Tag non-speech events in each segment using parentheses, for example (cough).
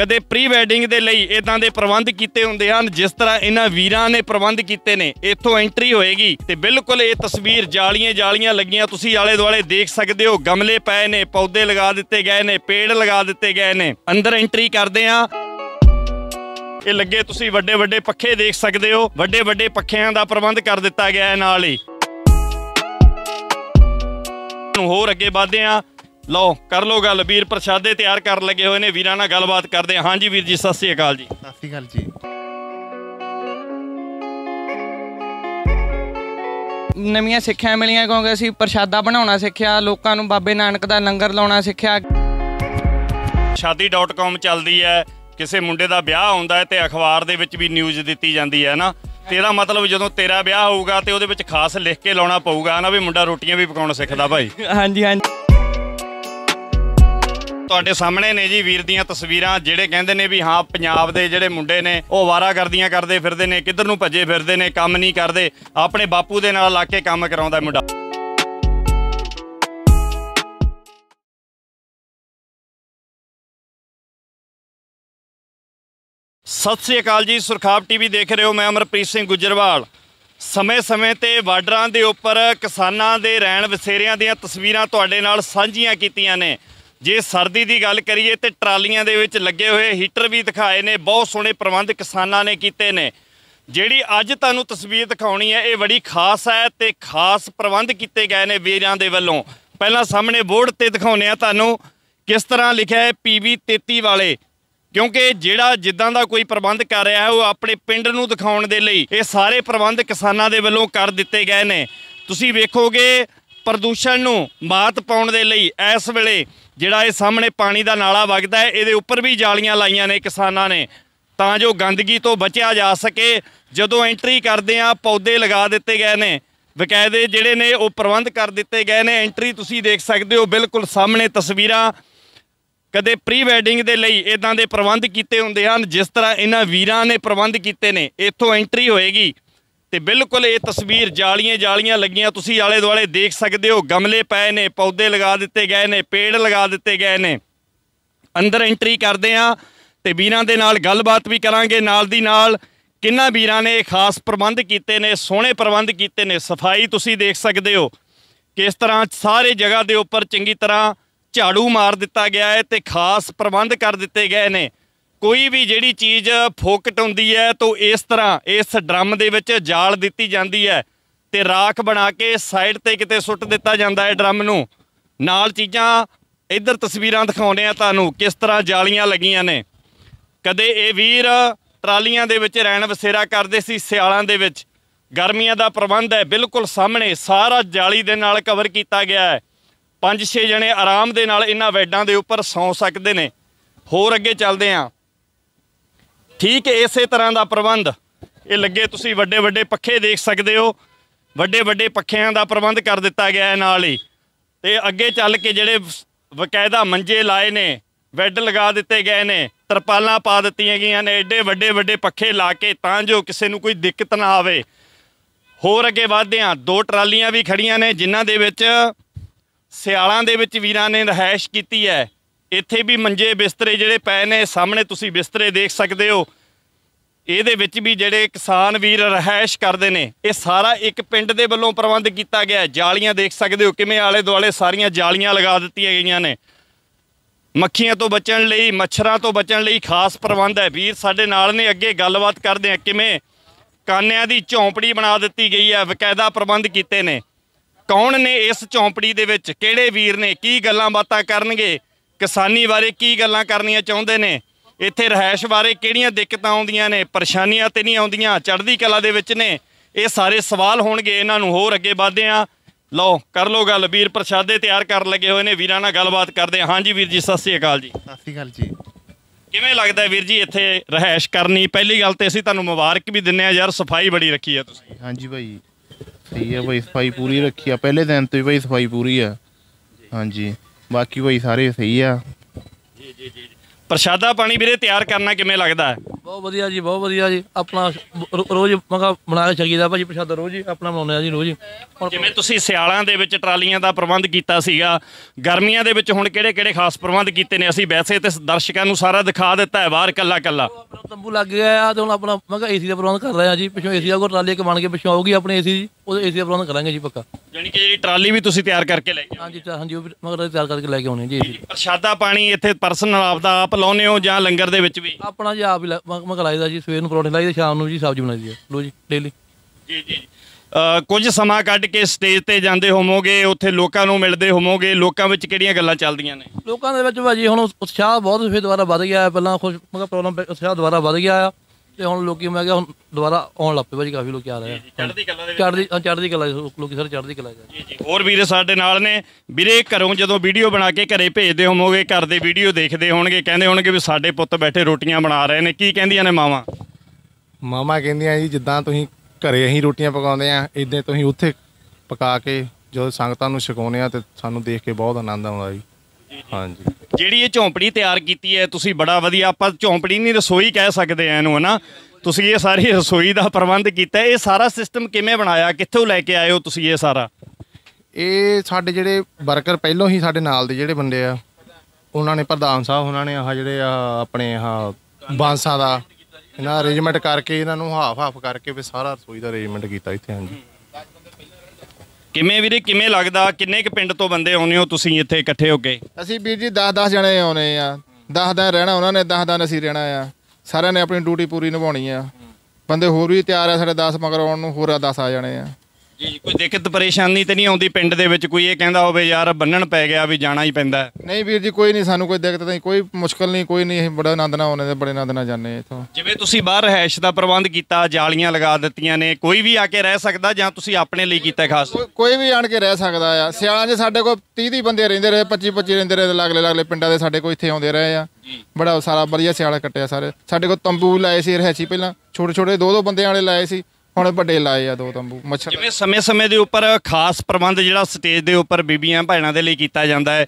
ਕਦੇ pre wedding ਦੇ ਲਈ ਇਦਾਂ ਦੇ ਪ੍ਰਬੰਧ ਕੀਤੇ ਹੁੰਦੇ ਹਨ ਜਿਸ ਤਰ੍ਹਾਂ ਇਹਨਾਂ ਵੀਰਾਂ ਨੇ ਪ੍ਰਬੰਧ ਕੀਤੇ ਨੇ ਇੱਥੋਂ ਐਂਟਰੀ ਹੋਏਗੀ ਤੇ ਬਿਲਕੁਲ ਇਹ ਤਸਵੀਰ ਜਾਲੀਆਂ ਜਾਲੀਆਂ ਲੱਗੀਆਂ ਤੁਸੀਂ ਆਲੇ ਦੁਆਲੇ ਦੇਖ ਸਕਦੇ ਹੋ ਗਮਲੇ ਪਏ ਨੇ ਪੌਦੇ ਲਗਾ ਦਿੱਤੇ ਗਏ ਨੇ ਪੇੜ ਲਗਾ ਦਿੱਤੇ ਗਏ ਨੇ ਅੰਦਰ ਐਂਟਰੀ ਕਰਦੇ ਆਂ ਇਹ ਲੱਗੇ ਤੁਸੀਂ ਵੱਡੇ ਵੱਡੇ ਪੱਖੇ ਦੇਖ ਸਕਦੇ ਹੋ ਵੱਡੇ ਵੱਡੇ ਪੱਖਿਆਂ ਦਾ ਪ੍ਰਬੰਧ ਕਰ ਦਿੱਤਾ ਗਿਆ ਹੈ ਨਾਲ ਹੀ ਹੋਰ ਅੱਗੇ ਵਧਦੇ ਆਂ ਲਓ ਕਰ ਲੋ ਗੱਲ ਵੀਰ ਪ੍ਰਸ਼ਾਦੇ ਤਿਆਰ ਕਰਨ ਲੱਗੇ ਹੋਏ ਨੇ ਵੀਰਾਂ ਨਾਲ ਗੱਲਬਾਤ ਕਰਦੇ ਹਾਂ ਹਾਂਜੀ ਵੀਰ ਜੀ ਸਤਿ ਸ੍ਰੀ ਅਕਾਲ ਜੀ ਸਤਿ ਸ੍ਰੀ ਅਕਾਲ ਜੀ ਨਵੀਆਂ ਸਿੱਖਿਆ ਮਿਲੀਆਂ ਕਿਉਂਕਿ ਅਸੀਂ ਪ੍ਰਸ਼ਾਦਾ ਬਣਾਉਣਾ ਸਿੱਖਿਆ ਲੋਕਾਂ ਨੂੰ ਬਾਬੇ ਨਾਨਕ ਦਾ ਲੰਗਰ ਲਾਉਣਾ ਸਿੱਖਿਆ shaadi.com ਚੱਲਦੀ ਹੈ ਕਿਸੇ ਮੁੰਡੇ ਦਾ ਵਿਆਹ ਹੁੰਦਾ ਹੈ ਤੇ ਅਖਬਾਰ ਦੇ ਵਿੱਚ ਵੀ ਨਿਊਜ਼ ਦਿੱਤੀ ਜਾਂਦੀ ਹੈ ਨਾ ਤੇਰਾ ਮਤਲਬ ਜਦੋਂ ਤੇਰਾ ਵਿਆਹ ਹੋਊਗਾ ਤੇ ਉਹਦੇ ਵਿੱਚ ਖਾਸ ਲਿਖ ਕੇ ਲਾਉਣਾ ਪਊਗਾ ਨਾ ਵੀ ਮੁੰਡਾ ਰੋਟੀਆਂ ਵੀ ਪਕਾਉਣਾ ਸਿੱਖਦਾ ਭਾਈ ਹਾਂਜੀ ਹਾਂਜੀ ਤੁਹਾਡੇ ਸਾਹਮਣੇ ਨੇ ਜੀ ਵੀਰ ਦੀਆਂ ਤਸਵੀਰਾਂ ਜਿਹੜੇ ਕਹਿੰਦੇ ਨੇ ਵੀ ਹਾਂ ਪੰਜਾਬ ਦੇ ਜਿਹੜੇ ਮੁੰਡੇ ਨੇ ਉਹ ਵਾਰਾ ਕਰਦੀਆਂ ਕਰਦੇ ਫਿਰਦੇ ਨੇ ਕਿੱਧਰ ਨੂੰ ਭੱਜੇ ਫਿਰਦੇ ਨੇ ਕੰਮ ਨਹੀਂ ਕਰਦੇ ਆਪਣੇ ਬਾਪੂ ਦੇ ਨਾਲ ਲਾ ਕੇ ਕੰਮ ਕਰਾਉਂਦਾ ਮੁੰਡਾ ਸਤਿ ਸ੍ਰੀ ਅਕਾਲ ਜੀ ਸੁਰਖਾਬ ਟੀਵੀ ਦੇਖ ਰਹੇ ਹੋ ਮੈਂ ਅਮਰਪ੍ਰੀਤ ਸਿੰਘ ਗੁਜਰਵਾਲ ਸਮੇਂ-ਸਮੇਂ ਤੇ ਬਾਰਡਰਾਂ ਦੇ ਉੱਪਰ ਕਿਸਾਨਾਂ ਦੇ ਰਹਿਣ ਵਸੇਰਿਆਂ ਦੀਆਂ ਤਸਵੀਰਾਂ ਤੁਹਾਡੇ ਨਾਲ ਸਾਂਝੀਆਂ ਕੀਤੀਆਂ ਨੇ ਜੇ ਸਰਦੀ ਦੀ ਗੱਲ ਕਰੀਏ ਤੇ ਟਰਾਲੀਆਂ ਦੇ ਵਿੱਚ ਲੱਗੇ ਹੋਏ ਹੀਟਰ ਵੀ ਦਿਖਾਏ ਨੇ ਬਹੁਤ ਸੋਹਣੇ ਪ੍ਰਬੰਧ ਕਿਸਾਨਾਂ ਨੇ ਕੀਤੇ ਨੇ ਜਿਹੜੀ ਅੱਜ ਤੁਹਾਨੂੰ ਤਸਵੀਰ ਦਿਖਾਉਣੀ ਹੈ ਇਹ ਬੜੀ ਖਾਸ ਹੈ ਤੇ ਖਾਸ ਪ੍ਰਬੰਧ ਕੀਤੇ ਗਏ ਨੇ ਵੀਰਾਂ ਦੇ ਵੱਲੋਂ ਪਹਿਲਾਂ ਸਾਹਮਣੇ ਬੋਰਡ ਤੇ ਦਿਖਾਉਨੇ ਆ ਤੁਹਾਨੂੰ ਕਿਸ ਤਰ੍ਹਾਂ ਲਿਖਿਆ ਹੈ ਪੀਵੀ 33 ਵਾਲੇ ਕਿਉਂਕਿ ਜਿਹੜਾ ਜਿੱਦਾਂ ਦਾ ਕੋਈ ਪ੍ਰਬੰਧ ਕਰ ਰਿਹਾ ਹੈ ਉਹ ਆਪਣੇ ਪਿੰਡ ਨੂੰ ਦਿਖਾਉਣ ਦੇ ਲਈ ਇਹ ਸਾਰੇ ਪ੍ਰਬੰਧ ਕਿਸਾਨਾਂ ਦੇ ਵੱਲੋਂ ਕਰ ਦਿੱਤੇ ਗਏ ਨੇ ਤੁਸੀਂ ਵੇਖੋਗੇ ਪ੍ਰਦੂਸ਼ਣ ਨੂੰ ਮਾਤ ਪਾਉਣ ਦੇ ਲਈ ਇਸ ਵੇਲੇ ਜਿਹੜਾ ਇਹ ਸਾਹਮਣੇ ਪਾਣੀ ਦਾ ਨਾਲਾ ਵਗਦਾ ਹੈ ਇਹਦੇ ਉੱਪਰ ਵੀ ਜਾਲੀਆਂ ਲਾਈਆਂ ਨੇ ਕਿਸਾਨਾਂ ਨੇ ਤਾਂ ਜੋ ਗੰਦਗੀ ਤੋਂ ਬਚਿਆ ਜਾ ਸਕੇ ਜਦੋਂ ਐਂਟਰੀ ਕਰਦੇ ਆ ਪੌਦੇ ਲਗਾ ਦਿੱਤੇ ਗਏ ਨੇ ਬਕਾਇਦੇ ਜਿਹੜੇ ਨੇ ਉਹ ਪ੍ਰਬੰਧ ਕਰ ਦਿੱਤੇ ਗਏ ਨੇ ਐਂਟਰੀ ਤੁਸੀਂ ਦੇਖ ਸਕਦੇ ਹੋ ਬਿਲਕੁਲ ਸਾਹਮਣੇ ਤਸਵੀਰਾਂ ਕਦੇ ਪ੍ਰੀ ਵੈਡਿੰਗ ਦੇ ਲਈ ਇਦਾਂ ਦੇ ਪ੍ਰਬੰਧ ਕੀਤੇ ਹੁੰਦੇ ਹਨ ਜਿਸ ਤਰ੍ਹਾਂ ਇਹਨਾਂ ਵੀਰਾਂ ਨੇ ਪ੍ਰਬੰਧ ਕੀਤੇ ਨੇ ਇੱਥੋਂ ਐਂਟਰੀ ਹੋਏਗੀ ਤੇ ਬਿਲਕੁਲ ਇਹ ਤਸਵੀਰ ਜਾਲੀਆਂ ਜਾਲੀਆਂ ਲੱਗੀਆਂ ਤੁਸੀਂ ਆਲੇ ਦੁਆਲੇ ਦੇਖ ਸਕਦੇ ਹੋ ਗਮਲੇ ਪਏ ਨੇ ਪੌਦੇ ਲਗਾ ਦਿੱਤੇ ਗਏ ਨੇ ਪੇੜ ਲਗਾ ਦਿੱਤੇ ਗਏ ਨੇ ਅੰਦਰ ਐਂਟਰੀ ਕਰਦੇ ਆ ਤੇ ਵੀਰਾਂ ਦੇ ਨਾਲ ਗੱਲਬਾਤ ਵੀ ਕਰਾਂਗੇ ਨਾਲ ਦੀ ਨਾਲ ਕਿੰਨਾ ਵੀਰਾਂ ਨੇ ਖਾਸ ਪ੍ਰਬੰਧ ਕੀਤੇ ਨੇ ਸੋਹਣੇ ਪ੍ਰਬੰਧ ਕੀਤੇ ਨੇ ਸਫਾਈ ਤੁਸੀਂ ਦੇਖ ਸਕਦੇ ਹੋ ਕਿਸ ਤਰ੍ਹਾਂ ਸਾਰੇ ਜਗ੍ਹਾ ਦੇ ਉੱਪਰ ਚੰਗੀ ਤਰ੍ਹਾਂ ਝਾੜੂ ਮਾਰ ਦਿੱਤਾ ਗਿਆ ਹੈ ਤੇ ਖਾਸ ਪ੍ਰਬੰਧ ਕਰ ਦਿੱਤੇ ਗਏ ਨੇ ਕੋਈ ਵੀ ਜਿਹੜੀ ਚੀਜ਼ ਫੋਕਟ ਹੁੰਦੀ ਹੈ ਤੋਂ ਇਸ ਤਰ੍ਹਾਂ ਇਸ ਡਰਮ ਦੇ ਵਿੱਚ ਜਾਲ ਦਿੱਤੀ ਜਾਂਦੀ ਹੈ ਤੇ ਰਾਖ ਬਣਾ ਕੇ ਸਾਈਡ ਤੇ ਕਿਤੇ ਸੁੱਟ ਦਿੱਤਾ ਜਾਂਦਾ ਹੈ ਡਰਮ ਨੂੰ ਨਾਲ ਚੀਜ਼ਾਂ ਇੱਧਰ ਤਸਵੀਰਾਂ ਦਿਖਾਉਂਦੇ ਆ ਤੁਹਾਨੂੰ ਕਿਸ ਤਰ੍ਹਾਂ ਜਾਲੀਆਂ ਲੱਗੀਆਂ ਨੇ ਕਦੇ ਇਹ ਵੀਰ ਟਰਾਲੀਆਂ ਦੇ ਵਿੱਚ ਰਹਿਣ ਵਸੇਰਾ ਕਰਦੇ ਸੀ ਸਿਆਲਾਂ ਦੇ ਵਿੱਚ ਗਰਮੀਆਂ ਦਾ ਪ੍ਰਬੰਧ ਹੈ ਬਿਲਕੁਲ ਸਾਹਮਣੇ ਸਾਰਾ ਜਾਲੀ ਦੇ ਨਾਲ ਕਵਰ ਕੀਤਾ ਗਿਆ ਹੈ ਪੰਜ ਛੇ ਜਣੇ ਆਰਾਮ ਦੇ ਨਾਲ ਇਹਨਾਂ ਵੈਡਾਂ ਦੇ ਉੱਪਰ ਸੌਂ ਸਕਦੇ ਨੇ ਹੋਰ ਅੱਗੇ ਚੱਲਦੇ ਆਂ ਠੀਕ ਹੈ ਇਸੇ ਤਰ੍ਹਾਂ ਦਾ ਪ੍ਰਬੰਧ ਇਹ ਲੱਗੇ ਤੁਸੀਂ ਵੱਡੇ ਵੱਡੇ ਪੱਖੇ ਦੇਖ ਸਕਦੇ ਹੋ ਵੱਡੇ ਵੱਡੇ ਪੱਖਿਆਂ ਦਾ ਪ੍ਰਬੰਧ ਕਰ ਦਿੱਤਾ ਗਿਆ ਹੈ ਨਾਲ ਹੀ ਤੇ ਅੱਗੇ ਚੱਲ ਕੇ ਜਿਹੜੇ ਵਕਾਇਦਾ ਮੰਜੇ ਲਾਏ ਨੇ ਬੈੱਡ ਲਗਾ ਦਿੱਤੇ ਗਏ ਨੇ ਤਰਪਾਲਾਂ ਪਾ ਦਿੱਤੀਆਂ ਗਈਆਂ ਨੇ ਐਡੇ ਵੱਡੇ ਵੱਡੇ ਪੱਖੇ ਲਾ ਕੇ ਤਾਂ ਜੋ ਕਿਸੇ ਨੂੰ ਕੋਈ ਦਿੱਕਤ ਨਾ ਆਵੇ ਹੋਰ ਅੱਗੇ ਵਧਦੇ ਹਾਂ ਦੋ ਟਰਾਲੀਆਂ ਵੀ ਖੜੀਆਂ ਨੇ ਜਿਨ੍ਹਾਂ ਦੇ ਵਿੱਚ ਸਿਆਲਾਂ ਦੇ ਵਿੱਚ ਵੀਰਾਂ ਨੇ ਰਹਿائش ਕੀਤੀ ਹੈ ਇੱਥੇ ਵੀ ਮੰਜੇ ਬਿਸਤਰੇ ਜਿਹੜੇ ਪਏ ਨੇ ਸਾਹਮਣੇ ਤੁਸੀਂ ਬਿਸਤਰੇ ਦੇਖ ਸਕਦੇ ਹੋ ਇਹਦੇ ਵਿੱਚ ਵੀ ਜਿਹੜੇ ਕਿਸਾਨ ਵੀਰ ਰਹਿائش ਕਰਦੇ ਨੇ ਇਹ ਸਾਰਾ ਇੱਕ ਪਿੰਡ ਦੇ ਵੱਲੋਂ ਪ੍ਰਬੰਧ ਕੀਤਾ ਗਿਆ ਜਾਲੀਆਂ ਦੇਖ ਸਕਦੇ ਹੋ ਕਿਵੇਂ ਆਲੇ ਦੁਆਲੇ ਸਾਰੀਆਂ ਜਾਲੀਆਂ ਲਗਾ ਦਿੱਤੀਆਂ ਗਈਆਂ ਨੇ ਮੱਖੀਆਂ ਤੋਂ ਬਚਣ ਲਈ ਮੱਛਰਾਂ ਤੋਂ ਬਚਣ ਲਈ ਖਾਸ ਪ੍ਰਬੰਧ ਹੈ ਵੀਰ ਸਾਡੇ ਨਾਲ ਨੇ ਅੱਗੇ ਗੱਲਬਾਤ ਕਰਦੇ ਆ ਕਿਵੇਂ ਕਾਨਿਆਂ ਦੀ ਝੌਂਪੜੀ ਬਣਾ ਦਿੱਤੀ ਗਈ ਹੈ ਵਕਾਇਦਾ ਪ੍ਰਬੰਧ ਕੀਤੇ ਨੇ ਕੌਣ ਨੇ ਇਸ ਝੌਂਪੜੀ ਦੇ ਵਿੱਚ ਕਿਹੜੇ ਵੀਰ ਨੇ ਕੀ ਗੱਲਾਂ ਬਾਤਾਂ ਕਰਨਗੇ ਕਿਸਾਨੀ ਬਾਰੇ ਕੀ ਗੱਲਾਂ ਕਰਨੀਆਂ ਚਾਹੁੰਦੇ ਨੇ ਇੱਥੇ ਰਹਿائش ਬਾਰੇ ਕਿਹੜੀਆਂ ਦਿੱਕਤਾਂ ਆਉਂਦੀਆਂ ਨੇ ਪਰੇਸ਼ਾਨੀਆਂ ਤੇ ਨਹੀਂ ਆਉਂਦੀਆਂ ਚੜ੍ਹਦੀ ਕਲਾ ਦੇ ਵਿੱਚ ਨੇ ਇਹ ਸਾਰੇ ਸਵਾਲ ਹੋਣਗੇ ਇਹਨਾਂ ਨੂੰ ਹੋਰ ਅੱਗੇ ਵਧਦੇ ਆ ਲਓ ਕਰ ਲੋ ਗੱਲ ਵੀਰ ਪ੍ਰਸ਼ਾਦੇ ਤਿਆਰ ਕਰਨ ਲੱਗੇ ਹੋਏ ਨੇ ਵੀਰਾਂ ਨਾਲ ਗੱਲਬਾਤ ਕਰਦੇ ਹਾਂ ਹਾਂਜੀ ਵੀਰ ਜੀ ਸਤਿ ਸ੍ਰੀ ਅਕਾਲ ਜੀ ਸਤਿ ਸ੍ਰੀ ਅਕਾਲ ਜੀ ਕਿਵੇਂ ਲੱਗਦਾ ਵੀਰ ਜੀ ਇੱਥੇ ਰਹਿائش ਕਰਨੀ ਪਹਿਲੀ ਗੱਲ ਤੇ ਅਸੀਂ ਤੁਹਾਨੂੰ ਮੁਬਾਰਕ ਵੀ ਦਿੰਨੇ ਆ ਯਾਰ ਸਫਾਈ ਬੜੀ ਰੱਖੀ ਆ ਤੁਸੀਂ ਹਾਂਜੀ ਭਾਈ ਸਹੀ ਆ ਭਾਈ ਸਫਾਈ ਪੂਰੀ ਰੱਖੀ ਆ ਪਹਿਲੇ ਦਿਨ ਤੋਂ ਹੀ ਭਾਈ ਸਫਾਈ ਪੂਰੀ ਆ ਹਾਂਜੀ ਬਾਕੀ ਭਾਈ ਸਾਰੇ ਸਹੀ ਆ ਜੀ ਜੀ ਜੀ ਪ੍ਰਸ਼ਾਦਾ ਪਾਣੀ ਵੀਰੇ ਤਿਆਰ ਕਰਨਾ ਕਿਵੇਂ ਲੱਗਦਾ ਬਹੁਤ ਵਧੀਆ ਜੀ ਬਹੁਤ ਵਧੀਆ ਜੀ ਆਪਣਾ ਰੋਜ਼ ਮੰਗਾ ਬਣਾ ਕੇ ਛਕੀਦਾ ਭਾਜੀ ਪ੍ਰਸ਼ਾਦਾ ਰੋਜ਼ ਹੀ ਆਪਣਾ ਬਣਾਉਂਦੇ ਆ ਜੀ ਰੋਜ਼ ਜਿਵੇਂ ਤੁਸੀਂ ਸਿਆਲਾਂ ਦੇ ਵਿੱਚ ਟਰਾਲੀਆਂ ਦਾ ਪ੍ਰਬੰਧ ਕੀਤਾ ਸੀਗਾ ਗਰਮੀਆਂ ਦੇ ਵਿੱਚ ਹੁਣ ਕਿਹੜੇ ਕਿਹੜੇ ਖਾਸ ਪ੍ਰਬੰਧ ਕੀਤੇ ਨੇ ਅਸੀਂ ਵੈਸੇ ਤੇ ਦਰਸ਼ਕਾਂ ਨੂੰ ਸਾਰਾ ਦਿਖਾ ਦਿੱਤਾ ਹੈ ਬਾਹਰ ਕੱਲਾ ਕੱਲਾ ਤੰਬੂ ਲੱਗ ਗਿਆ ਆ ਤੇ ਹੁਣ ਆਪਣਾ ਮੰਗਾ ਏਸੀ ਦਾ ਪ੍ਰਬੰਧ ਕਰ ਰਹੇ ਆ ਜੀ ਪਿੱਛੋਂ ਏਸੀ ਦਾ ਕੋ ਟਰਾਲੀ ਇੱਕ ਬਣ ਕੇ ਪਿੱਛੋਂ ਆਊਗੀ ਆਪਣੇ ਏਸੀ ਉਹ ਏਸੀ ਦਾ ਪ੍ਰਬੰਧ ਕਰਾਂਗੇ ਜੀ ਪੱਕਾ ਯਾਨੀ ਕਿ ਜਿਹੜੀ ਟਰਾਲੀ ਵੀ ਤੁਸੀਂ ਤਿਆਰ ਕਰਕੇ ਲੈ ਕੇ ਹਾਂਜੀ ਹਾਂਜੀ ਉਹ ਮਗਰ ਤਿਆਰ ਕਰਕੇ ਲੈ ਕੇ ਆਉਣੇ ਜੀ ਜੀ। ਪ੍ਰਸ਼ਾਦਾ ਪਾਣੀ ਇੱਥੇ ਪਰਸਨਲ ਆਪ ਦਾ ਆਪ ਲਾਉਨੇ ਹੋ ਜਾਂ ਲੰਗਰ ਦੇ ਵਿੱਚ ਵੀ ਆਪਣਾ ਜੀ ਆਪ ਹੀ ਲਾ- ਦਾ ਜੀ ਸਵੇਰ ਨੂੰ ਪਰੌਂਠੇ ਲਾਈਦੇ ਸ਼ਾਮ ਨੂੰ ਜੀ ਸਬਜ਼ੀ ਬਣਾਈਦੀ ਹੈ ਲੋ ਜੀ ਡੇਲੀ ਜੀ ਜੀ ਅ, ਕੁਝ ਸਮਾਂ ਕੱਢ ਕੇ ਸਟੇਜ ਤੇ ਜਾਂਦੇ ਹੋਵੋਗੇ ਉੱਥੇ ਲੋਕਾਂ ਨੂੰ ਮਿਲਦੇ ਹੋਵੋਗੇ ਲੋਕਾਂ ਵਿੱਚ ਕਿਹੜੀਆਂ ਗੱਲਾਂ ਚੱਲਦੀਆਂ ਨੇ ਲੋਕਾਂ ਦੇ ਵਿੱਚ ਭਾਜੀ ਹੁਣ ਉਤਸ਼ਾਹ ਬਹੁਤ ਫੇਰ ਦੁਬਾਰਾ ਵੱਧ ਗਿਆ ਪਹਿਲਾਂ ਖੁਸ਼ ਮਗਰ ਪ੍ਰੋਬਲਮ ਉਤਸ਼ਾਹ ਦੁਬਾਰਾ ਵੱਧ ਗਿਆ ਆ ਤੇ ਹੁਣ ਲੋਕੀ ਮੈਂ ਕਿਹਾ ਹੁਣ ਦੁਬਾਰਾ ਆਉਣ ਲੱਪੇ ਭਾਜੀ ਕਾਫੀ ਲੋਕ ਆ ਰਹੇ ਆ ਚੜ੍ਹਦੀ ਕਲਾ ਦੇ ਚੜ੍ਹਦੀ ਚੜ੍ਹਦੀ ਕਲਾ ਦੇ ਲੋਕੀ ਸਰ ਚੜ੍ਹਦੀ ਕਲਾ ਜੀ ਜੀ ਹੋਰ ਵੀਰੇ ਸਾਡੇ ਨਾਲ ਨੇ ਵੀਰੇ ਘਰੋਂ ਜਦੋਂ ਵੀਡੀਓ ਬਣਾ ਕੇ ਘਰੇ ਭੇਜਦੇ ਹੋਵੋਗੇ ਘਰ ਦੇ ਵੀਡੀਓ ਦੇਖਦੇ ਹੋਣਗੇ ਕਹਿੰਦੇ ਹੋਣਗੇ ਵੀ ਸਾਡੇ ਪੁੱਤ ਬੈਠੇ ਰੋਟੀਆਂ ਬਣਾ ਰਹੇ ਨੇ ਕੀ ਕਹਿੰਦੀਆਂ ਨੇ ਮਾਵਾਂ ਮਾਮਾ ਕਹਿੰਦੀਆਂ ਜੀ ਜਿੱਦਾਂ ਤੁਸੀਂ ਘਰੇ ਅਸੀਂ ਰੋਟੀਆਂ ਪਕਾਉਂਦੇ ਆ ਇਦਾਂ ਤੁਸੀਂ ਉੱਥੇ ਪਕਾ ਕੇ ਜਦੋਂ ਸੰਗਤਾਂ ਨੂੰ ਛਕਾਉਂਦੇ ਆ ਤੇ ਸਾਨੂੰ ਦੇਖ ਕੇ ਬਹੁਤ ਆਨੰਦ ਆਉਂਦਾ ਜੀ ਹਾਂਜੀ ਜਿਹੜੀ ਇਹ ਝੌਂਪੜੀ ਤਿਆਰ ਕੀਤੀ ਹੈ ਤੁਸੀਂ ਬੜਾ ਵਧੀਆ ਆਪਾਂ ਝੌਂਪੜੀ ਨਹੀਂ ਰਸੋਈ ਕਹਿ ਸਕਦੇ ਐ ਇਹਨੂੰ ਹਨਾ ਤੁਸੀਂ ਇਹ ਸਾਰੀ (laughs) ਰਸੋਈ ਦਾ ਪ੍ਰਬੰਧ ਕੀਤਾ ਇਹ ਸਾਰਾ ਸਿਸਟਮ ਕਿਵੇਂ ਬਣਾਇਆ ਕਿੱਥੋਂ ਲੈ ਕੇ ਆਏ ਹੋ ਤੁਸੀਂ ਇਹ ਸਾਰਾ ਇਹ ਸਾਡੇ ਜਿਹੜੇ ਵਰਕਰ ਪਹਿਲਾਂ ਹੀ ਸਾਡੇ ਨਾਲ ਦੇ ਜਿਹੜੇ ਬੰਦੇ ਆ ਉਹਨਾਂ ਨੇ ਪ੍ਰਧਾਨ ਸਾਹਿਬ ਉਹਨਾਂ ਨੇ ਆਹ ਜਿਹੜੇ ਆ ਆਪਣੇ ਆਹ ਬਾਂਸਾਂ ਦਾ ਇਹਨਾਂ ਅਰੇਂਜਮੈਂਟ ਕਰਕੇ ਇਹਨਾਂ ਨੂੰ ਹਾਫ ਹਾਫ ਕਰਕੇ ਵੀ ਸਾਰਾ ਰਸੋਈ ਦਾ ਅਰੇਂਜਮੈਂਟ ਕੀਤਾ ਇੱਥੇ ਹਾਂਜੀ ਕਿਵੇਂ ਵੀਰੇ ਕਿਵੇਂ ਲੱਗਦਾ ਕਿੰਨੇ ਕੁ ਪਿੰਡ ਤੋਂ ਬੰਦੇ ਆਉਂਦੇ ਹੋ ਤੁਸੀਂ ਇੱਥੇ ਇਕੱਠੇ ਹੋ ਕੇ ਅਸੀਂ ਵੀਰ ਜੀ 10-10 ਜਣੇ ਆਉਨੇ ਆ 10 10 ਰਹਿਣਾ ਉਹਨਾਂ ਨੇ 10 10 ਅਸੀਂ ਰਹਿਣਾ ਆ ਸਾਰਿਆਂ ਨੇ ਆਪਣੀ ਡਿਊਟੀ ਪੂਰੀ ਨਿਭਾਉਣੀ ਆ ਬੰਦੇ ਹੋਰ ਵੀ ਤਿਆਰ ਆ ਸਾਡੇ 10 ਮਗਰ ਆਉਣ ਨੂੰ ਹੋਰ 10 ਆ ਜਾਣੇ ਆ ਜੀ ਕੋਈ ਦਿੱਕਤ ਪਰੇਸ਼ਾਨੀ ਤੇ ਨਹੀਂ ਆਉਂਦੀ ਪਿੰਡ ਦੇ ਵਿੱਚ ਕੋਈ ਇਹ ਕਹਿੰਦਾ ਹੋਵੇ ਯਾਰ ਬੰਨਣ ਪੈ ਗਿਆ ਵੀ ਜਾਣਾ ਹੀ ਪੈਂਦਾ ਨਹੀਂ ਵੀਰ ਜੀ ਕੋਈ ਨਹੀਂ ਸਾਨੂੰ ਕੋਈ ਦਿੱਕਤ ਨਹੀਂ ਕੋਈ ਮੁਸ਼ਕਲ ਨਹੀਂ ਕੋਈ ਨਹੀਂ ਅਸੀਂ ਬੜਾ ਆਨੰਦ ਨਾਲ ਆਉਂਦੇ ਤੇ ਬੜੇ ਆਨੰਦ ਨਾਲ ਜਾਂਦੇ ਇੱਥੋਂ ਜਿਵੇਂ ਤੁਸੀਂ ਬਾਹਰ ਰਹਿائش ਦਾ ਪ੍ਰਬੰਧ ਕੀਤਾ ਜਾਲੀਆਂ ਲਗਾ ਦਿੱਤੀਆਂ ਨੇ ਕੋਈ ਵੀ ਆ ਕੇ ਰਹਿ ਸਕਦਾ ਜਾਂ ਤੁਸੀਂ ਆਪਣੇ ਲਈ ਕੀਤਾ ਹੈ ਖਾਸ ਕੋਈ- ਵੀ ਆਣ ਕੇ ਰਹਿ ਸਕਦਾ ਆ ਸਿਆਲਾਂ 'ਚ ਸਾਡੇ ਕੋਲ 30 30 ਬੰਦੇ ਰਹਿੰਦੇ ਰਹੇ 25 25 ਰਹਿੰਦੇ ਰਹੇ ਲਾਗਲੇ ਲਾਗਲੇ ਪਿੰਡਾਂ ਦੇ ਸਾਡੇ ਕੋਲ ਇੱਥੇ ਆਉਂਦੇ ਰਹੇ ਆ ਬੜਾ ਸਾਰਾ ਵਧੀਆ ਸਿਆਲਾ ਕੱਟਿਆ ਸਾਰੇ ਸਾਡੇ ਕੋਲ ਤੰਬੂ ਲਾਏ ਸੀ ਰਹਿਸੀ ਪਹਿਲਾਂ ਛੋਟੇ ਛੋਟੇ ਦੋ ਦੋ ਬੰਦੇ ਵਾਲੇ ਲਾਏ ਸੀ ਹੁਣ ਵੱਡੇ ਲਾਏ ਆ ਦੋ ਤੰਬੂ ਮੱਛਰ ਜਿਵੇਂ ਸਮੇਂ-ਸਮੇਂ ਦੇ ਉੱਪਰ ਖਾਸ ਪ੍ਰਬੰਧ ਜਿਹੜਾ ਸਟੇਜ ਦੇ ਉੱਪਰ ਬੀਬੀਆਂ ਭੈਣਾਂ ਦੇ ਲਈ ਕੀਤਾ ਜਾਂਦਾ ਹੈ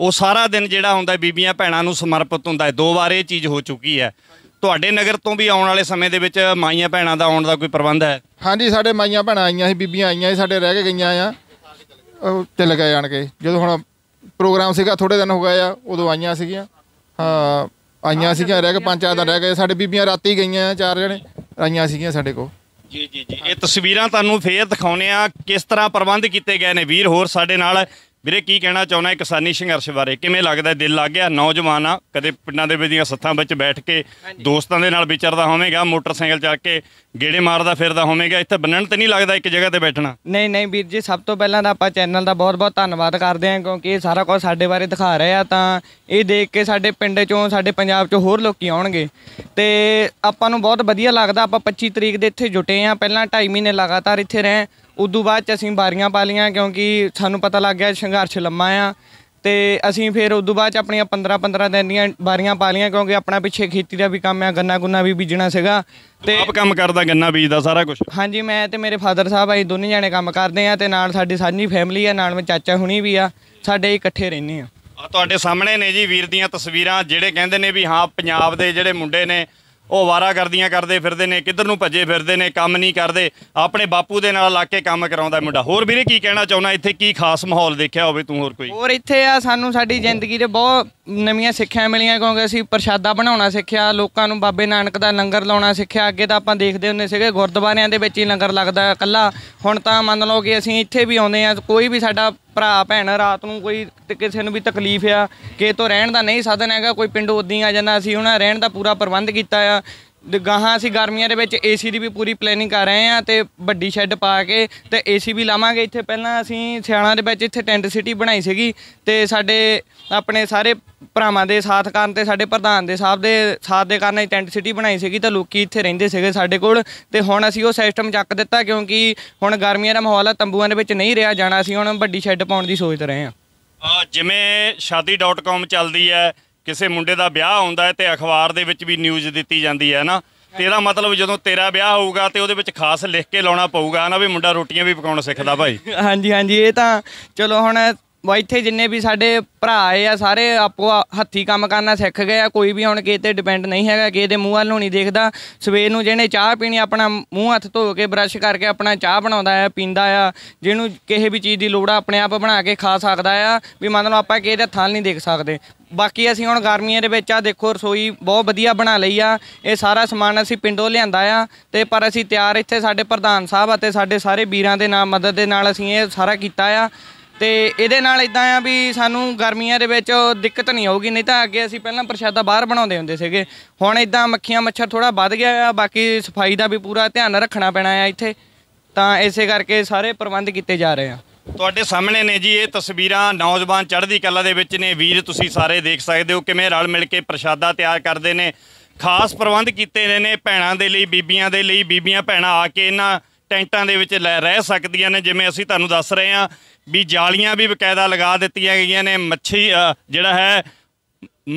ਉਹ ਸਾਰਾ ਦਿਨ ਜਿਹੜਾ ਹੁੰਦਾ ਬੀਬੀਆਂ ਭੈਣਾਂ ਨੂੰ ਸਮਰਪਿਤ ਹੁੰਦਾ ਹੈ ਦੋ ਵਾਰ ਇਹ ਚੀਜ਼ ਹੋ ਚੁੱਕੀ ਹੈ ਤੁਹਾਡੇ ਨਗਰ ਤੋਂ ਵੀ ਆਉਣ ਵਾਲੇ ਸਮੇਂ ਦੇ ਵਿੱਚ ਮਾਈਆਂ ਭੈਣਾਂ ਦਾ ਆਉਣ ਦਾ ਕੋਈ ਪ੍ਰਬੰਧ ਹੈ ਹਾਂਜੀ ਸਾਡੇ ਮਾਈਆਂ ਭੈਣਾਂ ਆਈਆਂ ਸੀ ਬੀਬੀਆਂ ਆਈਆਂ ਸੀ ਸਾਡੇ ਰਹਿ ਕੇ ਗਈਆਂ ਆ ਉਹ ਚਲ ਗਏ ਜਾਣ ਕੇ ਜਦੋਂ ਹੁਣ ਪ੍ਰੋਗਰਾਮ ਸੀਗਾ ਥੋੜੇ ਦਿਨ ਹੋ ਗਏ ਆ ਉਦੋਂ ਆਈਆਂ ਸੀਗੀਆਂ ਹਾਂ ਆਈਆਂ ਸੀਗੀਆਂ ਰਹਿ ਕੇ ਪੰਜ ਚਾਰ ਦਿਨ ਰਹਿ ਗਏ ਸਾਡੇ ਬੀਬੀਆਂ ਰਾਤੀ ਗਈਆਂ ਆ ਚਾਰ ਜਣੇ ਆਈਆਂ ਸੀਗੀਆਂ ਸਾਡੇ ਕੋਲ ਜੀ ਜੀ ਇਹ ਤਸਵੀਰਾਂ ਤੁਹਾਨੂੰ ਫੇਰ ਦਿਖਾਉਨੇ ਆ ਕਿਸ ਤਰ੍ਹਾਂ ਪ੍ਰਬੰਧ ਕੀਤੇ ਗਏ ਨੇ ਵੀਰ ਹੋਰ ਸਾਡੇ ਨਾਲ ਵੀਰੇ ਕੀ ਕਹਿਣਾ ਚਾਹੁੰਦਾ ਹੈ ਕਿਸਾਨੀ ਸੰਘਰਸ਼ ਬਾਰੇ ਕਿਵੇਂ ਲੱਗਦਾ ਦਿਲ ਲੱਗ ਗਿਆ ਨੌਜਵਾਨ ਆ ਕਦੇ ਪਿੰਡਾਂ ਦੇ ਵਿੱਚ ਦੀਆਂ ਸੱਥਾਂ ਵਿੱਚ ਬੈਠ ਕੇ ਦੋਸਤਾਂ ਦੇ ਨਾਲ ਵਿਚਰਦਾ ਹੋਵੇਂਗਾ ਮੋਟਰਸਾਈਕਲ ਚੱਕ ਕੇ ਗੇੜੇ ਮਾਰਦਾ ਫਿਰਦਾ ਹੋਵੇਂਗਾ ਇੱਥੇ ਬੰਨਣ ਤੇ ਨਹੀਂ ਲੱਗਦਾ ਇੱਕ ਜਗ੍ਹਾ ਤੇ ਬੈਠਣਾ ਨਹੀਂ ਨਹੀਂ ਵੀਰ ਜੀ ਸਭ ਤੋਂ ਪਹਿਲਾਂ ਤਾਂ ਆਪਾਂ ਚੈਨਲ ਦਾ ਬਹੁਤ-ਬਹੁਤ ਧੰਨਵਾਦ ਕਰਦੇ ਹਾਂ ਕਿਉਂਕਿ ਇਹ ਸਾਰਾ ਕੁਝ ਸਾਡੇ ਬਾਰੇ ਦਿਖਾ ਰਹੇ ਆ ਤਾਂ ਇਹ ਦੇਖ ਕੇ ਸਾਡੇ ਪਿੰਡ ਚੋਂ ਸਾਡੇ ਪੰਜਾਬ ਚੋਂ ਹੋਰ ਲੋਕੀ ਆਉਣਗੇ ਤੇ ਆਪਾਂ ਨੂੰ ਬਹੁਤ ਵਧੀਆ ਲੱਗਦਾ ਆਪਾਂ 25 ਤਰੀਕ ਦੇ ਇੱਥੇ ਜੁਟੇ ਆ ਪਹਿਲਾਂ 2.5 ਮਹੀਨੇ ਲਗਾਤਾਰ ਇੱਥੇ ਰਹੇ ਉਦੋਂ ਬਾਅਦ ਚ ਅਸੀਂ ਬਾਰੀਆਂ ਪਾ ਲੀਆਂ ਕਿਉਂਕਿ ਸਾਨੂੰ ਪਤਾ ਲੱਗ ਗਿਆ ਸੰਘਰਸ਼ ਲੰਮਾ ਆ ਤੇ ਅਸੀਂ ਫਿਰ ਉਦੋਂ ਬਾਅਦ ਚ ਆਪਣੀਆਂ 15 15 ਦਿਨ ਦੀਆਂ ਬਾਰੀਆਂ ਪਾ ਲੀਆਂ ਕਿਉਂਕਿ ਆਪਣਾ ਪਿੱਛੇ ਖੇਤੀ ਦਾ ਵੀ ਕੰਮ ਆ ਗੰਨਾ ਗੁੰਨਾ ਵੀ ਬੀਜਣਾ ਸੀਗਾ ਤੇ ਆਪ ਕੰਮ ਕਰਦਾ ਗੰਨਾ ਬੀਜਦਾ ਸਾਰਾ ਕੁਝ ਹਾਂਜੀ ਮੈਂ ਤੇ ਮੇਰੇ ਫਾਦਰ ਸਾਹਿਬ ਆਈ ਦੋਨੇ ਜਾਣੇ ਕੰਮ ਕਰਦੇ ਆ ਤੇ ਨਾਲ ਸਾਡੀ ਸਾਂਝੀ ਫੈਮਿਲੀ ਆ ਨਾਲ ਮੇ ਚਾਚਾ ਹੁਣੀ ਵੀ ਆ ਸਾਡੇ ਇਕੱਠੇ ਰਹਿੰਦੇ ਆ ਆ ਤੁਹਾਡੇ ਸਾਹਮਣੇ ਨੇ ਜੀ ਵੀਰ ਦੀਆਂ ਤਸਵੀਰਾਂ ਜਿਹੜੇ ਕਹਿੰਦੇ ਨੇ ਵੀ ਹਾਂ ਪੰਜਾਬ ਦੇ ਜਿਹੜੇ ਮੁੰਡੇ ਨੇ ਉਹ ਵਾਰਾ ਕਰਦੀਆਂ ਕਰਦੇ ਫਿਰਦੇ ਨੇ ਕਿੱਧਰ ਨੂੰ ਭੱਜੇ ਫਿਰਦੇ ਨੇ ਕੰਮ ਨਹੀਂ ਕਰਦੇ ਆਪਣੇ ਬਾਪੂ ਦੇ ਨਾਲ ਲਾ ਕੇ ਕੰਮ ਕਰਾਉਂਦਾ ਮੁੰਡਾ ਹੋਰ ਵੀਰੇ ਕੀ ਕਹਿਣਾ ਚਾਹੁੰਦਾ ਇੱਥੇ ਕੀ ਖਾਸ ਮਾਹੌਲ ਦੇਖਿਆ ਹੋਵੇ ਤੂੰ ਹੋਰ ਕੋਈ ਹੋਰ ਇੱਥੇ ਆ ਸਾਨੂੰ ਸਾਡੀ ਜ਼ਿੰਦਗੀ ਦੇ ਬਹੁਤ ਨਵੀਆਂ ਸਿੱਖਿਆ ਮਿਲੀਆਂ ਕਿਉਂਕਿ ਅਸੀਂ ਪ੍ਰਸ਼ਾਦਾ ਬਣਾਉਣਾ ਸਿੱਖਿਆ ਲੋਕਾਂ ਨੂੰ ਬਾਬੇ ਨਾਨਕ ਦਾ ਲੰਗਰ ਲਾਉਣਾ ਸਿੱਖਿਆ ਅੱਗੇ ਤਾਂ ਆਪਾਂ ਦੇਖਦੇ ਹੁੰਦੇ ਸੀਗੇ ਗੁਰਦੁਆਰਿਆਂ ਦੇ ਵਿੱਚ ਹੀ ਲੰਗਰ ਲੱਗਦਾ ਇਕੱਲਾ ਹੁਣ ਤਾਂ ਮੰਨ ਲਓ ਕਿ ਅਸੀਂ ਇੱਥੇ ਵੀ ਆਉਂਦੇ ਆ ਕੋਈ ਵੀ ਸਾਡਾ ਭਰਾ ਭੈਣ ਰਾਤ ਨੂੰ ਕੋਈ ਕਿਸੇ ਨੂੰ ਵੀ ਤਕਲੀਫ ਆ ਕਿ ਤੋਂ ਰਹਿਣ ਦਾ ਨਹੀਂ ਸਾਧਨ ਹੈਗਾ ਕੋਈ ਪਿੰਡ ਉਦੀਆਂ ਜਾਂਦਾ ਅਸੀਂ ਉਹਨਾਂ ਰਹਿਣ ਦਾ ਪੂਰਾ ਪ੍ਰਬੰਧ ਕੀਤਾ ਆ ਗਾਹਾਂ ਅਸੀਂ ਗਰਮੀਆਂ ਦੇ ਵਿੱਚ ਏਸੀ ਦੀ ਵੀ ਪੂਰੀ ਪਲੈਨਿੰਗ ਕਰ ਰਹੇ ਆ ਤੇ ਵੱਡੀ ਸ਼ੈੱਡ ਪਾ ਕੇ ਤੇ ਏਸੀ ਵੀ ਲਾਵਾਂਗੇ ਇੱਥੇ ਪਹਿਲਾਂ ਅਸੀਂ ਸਿਆਣਾ ਦੇ ਵਿੱਚ ਇੱਥੇ ਟੈਂਟ ਸਿਟੀ ਬਣਾਈ ਸੀਗੀ ਤੇ ਸਾਡੇ ਆਪਣੇ ਸਾਰੇ ਭਰਾਵਾਂ ਦੇ ਸਾਥ ਕਾਰਨ ਤੇ ਸਾਡੇ ਪ੍ਰਧਾਨ ਦੇ ਸਾਹਿਬ ਦੇ ਸਾਥ ਦੇ ਕਾਰਨ ਇਹ ਟੈਂਟ ਸਿਟੀ ਬਣਾਈ ਸੀਗੀ ਤਾਂ ਲੋਕੀ ਇੱਥੇ ਰਹਿੰਦੇ ਸੀਗੇ ਸਾਡੇ ਕੋਲ ਤੇ ਹੁਣ ਅਸੀਂ ਉਹ ਸਿਸਟਮ ਚੱਕ ਦਿੱਤਾ ਕਿਉਂਕਿ ਹੁਣ ਗਰਮੀਆਂ ਦਾ ਮਾਹੌਲ ਆ ਤੰਬੂਆਂ ਦੇ ਵਿੱਚ ਨਹੀਂ ਰਿਹਾ ਜਾਣਾ ਅਸੀਂ ਹੁਣ ਵੱਡੀ ਸ਼ੈੱਡ ਪਾਉਣ ਦੀ ਸੋਚ ਰਹੇ ਆ ਜਿਵੇਂ shaadi.com ਚੱਲਦੀ ਹੈ ਕਿਸੇ ਮੁੰਡੇ ਦਾ ਵਿਆਹ ਹੁੰਦਾ ਹੈ ਤੇ ਅਖਬਾਰ ਦੇ ਵਿੱਚ ਵੀ ਨਿਊਜ਼ ਦਿੱਤੀ ਜਾਂਦੀ ਹੈ ਨਾ ਤੇ ਇਹਦਾ ਮਤਲਬ ਜਦੋਂ ਤੇਰਾ ਵਿਆਹ ਹੋਊਗਾ ਤੇ ਉਹਦੇ ਵਿੱਚ ਖਾਸ ਲਿਖ ਕੇ ਲਾਉਣਾ ਪਊਗਾ ਨਾ ਵੀ ਮੁੰਡਾ ਰੋਟੀਆਂ ਵੀ ਪਕਾਉਣਾ ਸਿੱਖਦਾ ਭਾਈ ਹਾਂਜੀ ਹਾਂਜੀ ਇਹ ਤਾਂ ਚਲੋ ਹੁਣ ਵਾ ਇੱਥੇ ਜਿੰਨੇ ਵੀ ਸਾਡੇ ਭਰਾ ਆਏ ਆ ਸਾਰੇ ਆਪੋ ਹੱਥੀ ਕੰਮ ਕਰਨਾ ਸਿੱਖ ਗਏ ਆ ਕੋਈ ਵੀ ਹੁਣ ਕਿਸੇ ਤੇ ਡਿਪੈਂਡ ਨਹੀਂ ਹੈਗਾ ਕਿਸੇ ਦੇ ਮੂੰਹ ਵੱਲ ਨੂੰ ਨਹੀਂ ਦੇਖਦਾ ਸਵੇਰ ਨੂੰ ਜਿਹਨੇ ਚਾਹ ਪੀਣੀ ਆਪਣਾ ਮੂੰਹ ਹੱਥ ਧੋ ਕੇ ਬਰਸ਼ ਕਰਕੇ ਆਪਣਾ ਚਾਹ ਬਣਾਉਂਦਾ ਆ ਪੀਂਦਾ ਆ ਜਿਹਨੂੰ ਕਿਸੇ ਵੀ ਚੀਜ਼ ਦੀ ਲੋੜ ਆ ਆਪਣੇ ਆਪ ਬਣਾ ਕੇ ਖਾ ਸਕਦਾ ਆ ਵੀ ਮੰਨ ਲਓ ਆਪਾਂ ਕਿਸੇ ਦੇ ਥਾਲ ਨਹੀਂ ਦੇਖ ਸਕਦੇ ਬਾਕੀ ਅਸੀਂ ਹੁਣ ਗਰਮੀਆਂ ਦੇ ਵਿੱਚ ਆ ਦੇਖੋ ਰਸੋਈ ਬਹੁਤ ਵਧੀਆ ਬਣਾ ਲਈ ਆ ਇਹ ਸਾਰਾ ਸਮਾਨ ਅਸੀਂ ਪਿੰਡੋਂ ਲਿਆਂਦਾ ਆ ਤੇ ਪਰ ਅਸੀਂ ਤਿਆਰ ਇੱਥੇ ਸਾਡੇ ਪ੍ਰਧਾਨ ਸਾਹਿਬ ਅਤੇ ਸਾਡੇ ਸਾਰੇ ਵੀਰਾਂ ਦੇ ਨਾਮ ਮਦਦ ਦੇ ਨਾਲ ਅਸੀਂ ਇਹ ਸਾਰਾ ਕੀਤਾ ਆ ਤੇ ਇਹਦੇ ਨਾਲ ਇਦਾਂ ਆ ਵੀ ਸਾਨੂੰ ਗਰਮੀਆਂ ਦੇ ਵਿੱਚ ਦਿੱਕਤ ਨਹੀਂ ਹੋਊਗੀ ਨਹੀਂ ਤਾਂ ਅੱਗੇ ਅਸੀਂ ਪਹਿਲਾਂ ਪ੍ਰਸ਼ਾਦਾ ਬਾਹਰ ਬਣਾਉਂਦੇ ਹੁੰਦੇ ਸੀਗੇ ਹੁਣ ਇਦਾਂ ਮੱਖੀਆਂ ਮੱਛਰ ਥੋੜਾ ਵੱਧ ਗਿਆ ਆ ਬਾਕੀ ਸਫਾਈ ਦਾ ਵੀ ਪੂਰਾ ਧਿਆਨ ਰੱਖਣਾ ਪੈਣਾ ਆ ਇੱਥੇ ਤਾਂ ਇਸੇ ਕਰਕੇ ਸਾਰੇ ਪ੍ਰਬੰਧ ਕੀਤੇ ਜਾ ਰਹੇ ਆ ਤੁਹਾਡੇ ਸਾਹਮਣੇ ਨੇ ਜੀ ਇਹ ਤਸਵੀਰਾਂ ਨੌਜਵਾਨ ਚੜ੍ਹਦੀ ਕਲਾ ਦੇ ਵਿੱਚ ਨੇ ਵੀਰ ਤੁਸੀਂ ਸਾਰੇ ਦੇਖ ਸਕਦੇ ਹੋ ਕਿਵੇਂ ਰਲ ਮਿਲ ਕੇ ਪ੍ਰਸ਼ਾਦਾ ਤਿਆਰ ਕਰਦੇ ਨੇ ਖਾਸ ਪ੍ਰਬੰਧ ਕੀਤੇ ਨੇ ਨੇ ਭੈਣਾਂ ਦੇ ਲਈ ਬੀਬੀਆਂ ਦੇ ਲਈ ਬੀਬੀਆਂ ਭੈਣਾਂ ਆ ਕੇ ਇਹਨਾਂ ਟੈਂਟਾਂ ਦੇ ਵਿੱਚ ਲੈ ਰਹਿ ਸਕਦੀਆਂ ਨੇ ਜਿਵੇਂ ਅਸੀਂ ਤੁਹਾਨੂੰ ਦੱਸ ਰਹੇ ਹਾਂ ਵੀ ਜਾਲੀਆਂ ਵੀ ਬਕਾਇਦਾ ਲਗਾ ਦਿੱਤੀਆਂ ਗਈਆਂ ਨੇ ਮੱਛੀ ਜਿਹੜਾ ਹੈ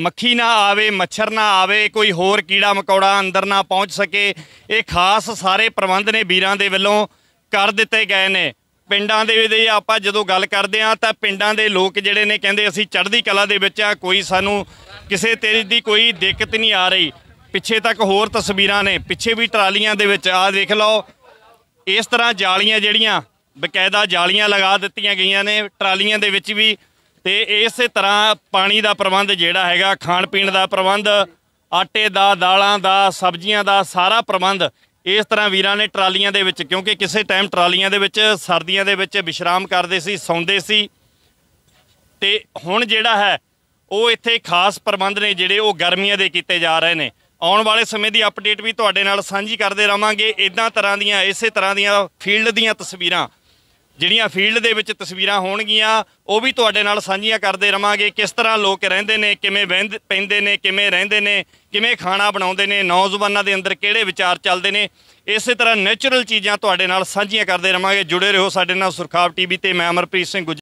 ਮੱਖੀ ਨਾ ਆਵੇ ਮੱਛਰ ਨਾ ਆਵੇ ਕੋਈ ਹੋਰ ਕੀੜਾ ਮਕੌੜਾ ਅੰਦਰ ਨਾ ਪਹੁੰਚ ਸਕੇ ਇਹ ਖਾਸ ਸਾਰੇ ਪ੍ਰਬੰਧ ਨੇ ਵੀਰਾਂ ਦੇ ਵੱਲੋਂ ਕਰ ਦਿੱਤੇ ਗਏ ਨੇ ਪਿੰਡਾਂ ਦੇ ਵੀ ਆਪਾਂ ਜਦੋਂ ਗੱਲ ਕਰਦੇ ਆ ਤਾਂ ਪਿੰਡਾਂ ਦੇ ਲੋਕ ਜਿਹੜੇ ਨੇ ਕਹਿੰਦੇ ਅਸੀਂ ਚੜ੍ਹਦੀ ਕਲਾ ਦੇ ਵਿੱਚ ਆ ਕੋਈ ਸਾਨੂੰ ਕਿਸੇ ਤੇਰੀ ਦੀ ਕੋਈ ਦਿੱਕਤ ਨਹੀਂ ਆ ਰਹੀ ਪਿੱਛੇ ਤੱਕ ਹੋਰ ਤਸਵੀਰਾਂ ਨੇ ਪਿੱਛੇ ਵੀ ਟਰਾਲੀਆਂ ਦੇ ਵਿੱਚ ਆ ਦੇਖ ਲਓ ਇਸ ਤਰ੍ਹਾਂ ਜਾਲੀਆਂ ਜਿਹੜੀਆਂ ਬਕਾਇਦਾ ਜਾਲੀਆਂ ਲਗਾ ਦਿੱਤੀਆਂ ਗਈਆਂ ਨੇ ਟਰਾਲੀਆਂ ਦੇ ਵਿੱਚ ਵੀ ਤੇ ਇਸੇ ਤਰ੍ਹਾਂ ਪਾਣੀ ਦਾ ਪ੍ਰਬੰਧ ਜਿਹੜਾ ਹੈਗਾ ਖਾਣ ਪੀਣ ਦਾ ਪ੍ਰਬੰਧ ਆਟੇ ਦਾ ਦਾਲਾਂ ਦਾ ਸਬਜ਼ੀਆਂ ਦਾ ਸਾਰਾ ਪ੍ਰਬੰਧ ਇਸ ਤਰ੍ਹਾਂ ਵੀਰਾਂ ਨੇ ਟਰਾਲੀਆਂ ਦੇ ਵਿੱਚ ਕਿਉਂਕਿ ਕਿਸੇ ਟਾਈਮ ਟਰਾਲੀਆਂ ਦੇ ਵਿੱਚ ਸਰਦੀਆਂ ਦੇ ਵਿੱਚ ਵਿਸ਼ਰਾਮ ਕਰਦੇ ਸੀ ਸੌਂਦੇ ਸੀ ਤੇ ਹੁਣ ਜਿਹੜਾ ਹੈ ਉਹ ਇੱਥੇ ਖਾਸ ਪ੍ਰਬੰਧ ਨੇ ਜਿਹੜੇ ਉਹ ਗਰਮੀਆਂ ਦੇ ਕੀਤੇ ਜਾ ਰਹੇ ਨੇ ਆਉਣ ਵਾਲੇ ਸਮੇਂ ਦੀ ਅਪਡੇਟ ਵੀ ਤੁਹਾਡੇ ਨਾਲ ਸਾਂਝੀ ਕਰਦੇ ਰਵਾਂਗੇ ਇਦਾਂ ਤਰ੍ਹਾਂ ਦੀਆਂ ਇਸੇ ਤਰ੍ਹਾਂ ਦੀਆਂ ਫੀਲਡ ਦੀਆਂ ਤਸਵੀਰਾਂ ਜਿਹੜੀਆਂ ਫੀਲਡ ਦੇ ਵਿੱਚ ਤਸਵੀਰਾਂ ਹੋਣਗੀਆਂ ਉਹ ਵੀ ਤੁਹਾਡੇ ਨਾਲ ਸਾਂਝੀਆਂ ਕਰਦੇ ਰਵਾਂਗੇ ਕਿਸ ਤਰ੍ਹਾਂ ਲੋਕ ਰਹਿੰਦੇ ਨੇ ਕਿਵੇਂ ਪੈਂਦੇ ਨੇ ਕਿਵੇਂ ਰਹਿੰਦੇ ਨੇ ਕਿਵੇਂ ਖਾਣਾ ਬਣਾਉਂਦੇ ਨੇ ਨੌਜਵਾਨਾਂ ਦੇ ਅੰਦਰ ਕਿਹੜੇ ਵਿਚਾਰ ਚੱਲਦੇ ਨੇ ਇਸੇ ਤਰ੍ਹਾਂ ਨੇਚਰਲ ਚੀਜ਼ਾਂ ਤੁਹਾਡੇ ਨਾਲ ਸਾਂਝੀਆਂ ਕਰਦੇ ਰਵਾਂਗੇ ਜੁੜੇ ਰਹੋ ਸਾਡੇ ਨਾਲ ਸੁਰਖਾਬ ਟੀਵੀ ਤੇ ਮੈਂ ਅਮਰਪ੍ਰੀਤ ਸਿੰਘ